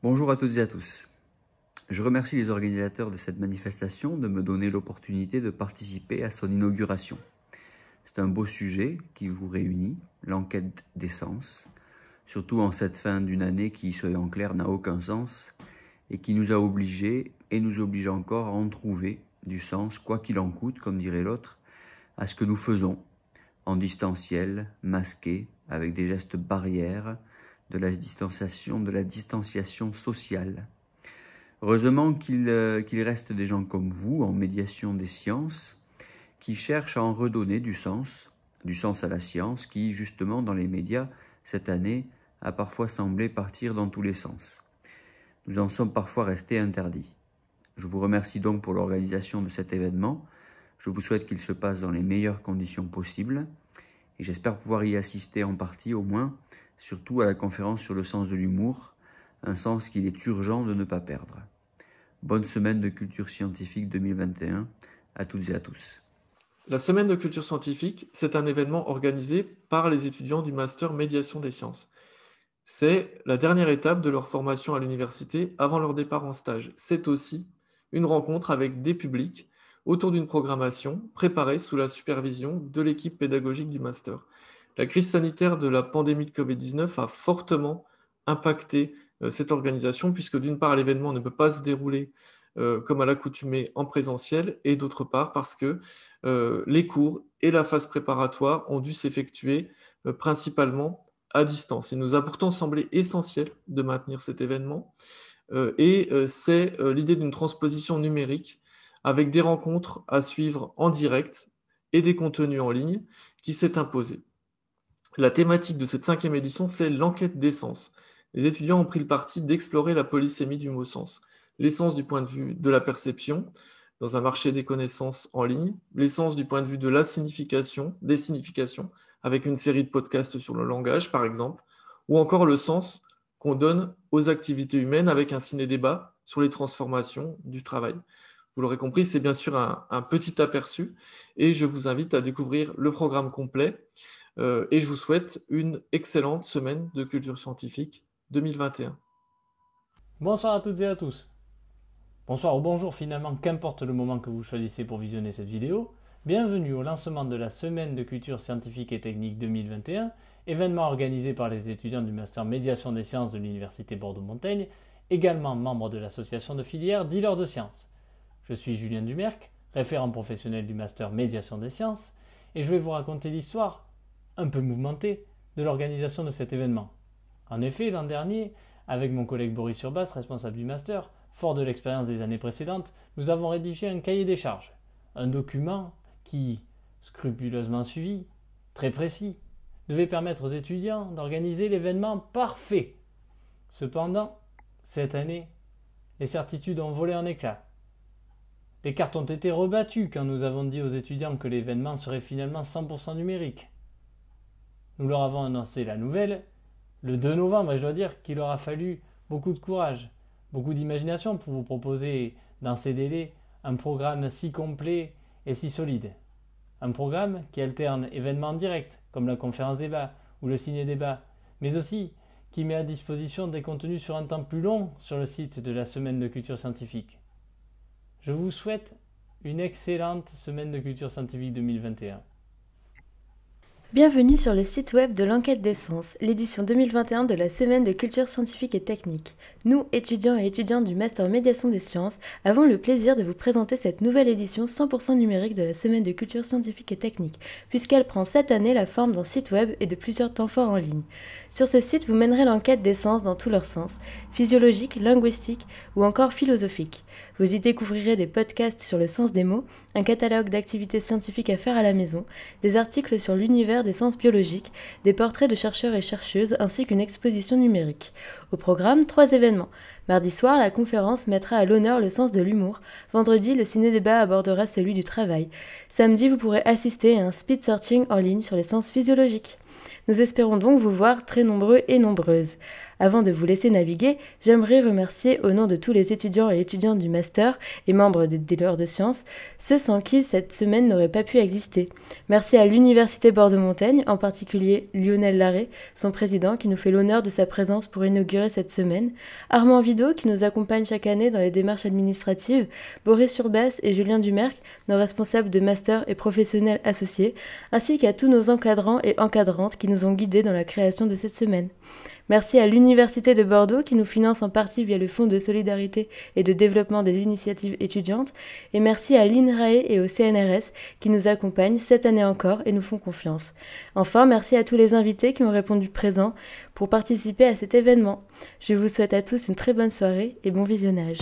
Bonjour à toutes et à tous. Je remercie les organisateurs de cette manifestation de me donner l'opportunité de participer à son inauguration. C'est un beau sujet qui vous réunit, l'enquête des sens, surtout en cette fin d'une année qui, soyons clairs, n'a aucun sens et qui nous a obligés et nous oblige encore à en trouver du sens, quoi qu'il en coûte, comme dirait l'autre, à ce que nous faisons, en distanciel, masqué, avec des gestes barrières, de la distanciation, de la distanciation sociale. Heureusement euh, qu'il reste des gens comme vous en médiation des sciences qui cherchent à en redonner du sens, du sens à la science qui, justement, dans les médias, cette année, a parfois semblé partir dans tous les sens. Nous en sommes parfois restés interdits. Je vous remercie donc pour l'organisation de cet événement. Je vous souhaite qu'il se passe dans les meilleures conditions possibles et j'espère pouvoir y assister en partie au moins surtout à la conférence sur le sens de l'humour, un sens qu'il est urgent de ne pas perdre. Bonne semaine de culture scientifique 2021 à toutes et à tous. La semaine de culture scientifique, c'est un événement organisé par les étudiants du master médiation des sciences. C'est la dernière étape de leur formation à l'université avant leur départ en stage. C'est aussi une rencontre avec des publics autour d'une programmation préparée sous la supervision de l'équipe pédagogique du master. La crise sanitaire de la pandémie de Covid-19 a fortement impacté euh, cette organisation, puisque d'une part, l'événement ne peut pas se dérouler euh, comme à l'accoutumée en présentiel, et d'autre part, parce que euh, les cours et la phase préparatoire ont dû s'effectuer principalement à distance. Il nous a pourtant semblé essentiel de maintenir cet événement, et c'est l'idée d'une transposition numérique avec des rencontres à suivre en direct et des contenus en ligne qui s'est imposée. La thématique de cette cinquième édition, c'est l'enquête des sens. Les étudiants ont pris le parti d'explorer la polysémie du mot sens. L'essence du point de vue de la perception dans un marché des connaissances en ligne, l'essence du point de vue de la signification, des significations, avec une série de podcasts sur le langage, par exemple, ou encore le sens qu'on donne aux activités humaines avec un ciné-débat sur les transformations du travail. Vous l'aurez compris, c'est bien sûr un, un, petit aperçu et je vous invite à découvrir le programme complet euh, et je vous souhaite une excellente semaine de culture scientifique 2021. Bonsoir à toutes et à tous. Bonsoir ou bonjour finalement, qu'importe le moment que vous choisissez pour visionner cette vidéo. Bienvenue au lancement de la semaine de culture scientifique et technique 2021, événement organisé par les étudiants du master médiation des sciences de l'université Bordeaux-Montaigne, également membre de l'association de filière Dealer de sciences. Je suis Julien Dumerc, référent professionnel du master médiation des sciences, et je vais vous raconter l'histoire un peu mouvementé de l'organisation de cet événement. En effet, l'an dernier, avec mon collègue Boris Urbas, responsable du master, fort de l'expérience des années précédentes, nous avons rédigé un cahier des charges, un document qui, scrupuleusement suivi, très précis, devait permettre aux étudiants d'organiser l'événement parfait. Cependant, cette année, les certitudes ont volé en éclats. Les cartes ont été rebattues quand nous avons dit aux étudiants que l'événement serait finalement 100% numérique. Nous leur avons annoncé la nouvelle le 2 novembre et je dois dire qu'il aura fallu beaucoup de courage, beaucoup d'imagination pour vous proposer dans ces délais un programme si complet et si solide. Un programme qui alterne événements directs comme la conférence débat ou le ciné-débat, mais aussi qui met à disposition des contenus sur un temps plus long sur le site de la Semaine de Culture Scientifique. Je vous souhaite une excellente Semaine de Culture Scientifique 2021. Bienvenue sur le site web de l'enquête des sens, l'édition 2021 de la semaine de culture scientifique et technique. Nous, étudiants et étudiantes du Master Médiation des sciences, avons le plaisir de vous présenter cette nouvelle édition 100% numérique de la semaine de culture scientifique et technique, puisqu'elle prend cette année la forme d'un site web et de plusieurs temps forts en ligne. Sur ce site, vous mènerez l'enquête des sens dans tous leurs sens, physiologique, linguistique ou encore philosophique. Vous y découvrirez des podcasts sur le sens des mots, un catalogue d'activités scientifiques à faire à la maison, des articles sur l'univers des sens biologiques, des portraits de chercheurs et chercheuses ainsi qu'une exposition numérique. Au programme, trois événements. Mardi soir, la conférence mettra à l'honneur le sens de l'humour. Vendredi, le ciné-débat abordera celui du travail. Samedi, vous pourrez assister à un speed searching en ligne sur les sens physiologiques. Nous espérons donc vous voir très nombreux et nombreuses. Avant de vous laisser naviguer, j'aimerais remercier au nom de tous les étudiants et étudiantes du master et membres des dealers de sciences, ceux sans qui cette semaine n'aurait pas pu exister. Merci à l'Université Bordeaux-Montaigne, en particulier Lionel Larré, son président, qui nous fait l'honneur de sa présence pour inaugurer cette semaine, Armand Vidot, qui nous accompagne chaque année dans les démarches administratives, Boris Surbasse et Julien Dumerc, nos responsables de master et professionnels associés, ainsi qu'à tous nos encadrants et encadrantes qui nous ont guidés dans la création de cette semaine. Merci à l'Université de Bordeaux qui nous finance en partie via le Fonds de solidarité et de développement des initiatives étudiantes. Et merci à l'INRAE et au CNRS qui nous accompagnent cette année encore et nous font confiance. Enfin, merci à tous les invités qui ont répondu présent pour participer à cet événement. Je vous souhaite à tous une très bonne soirée et bon visionnage.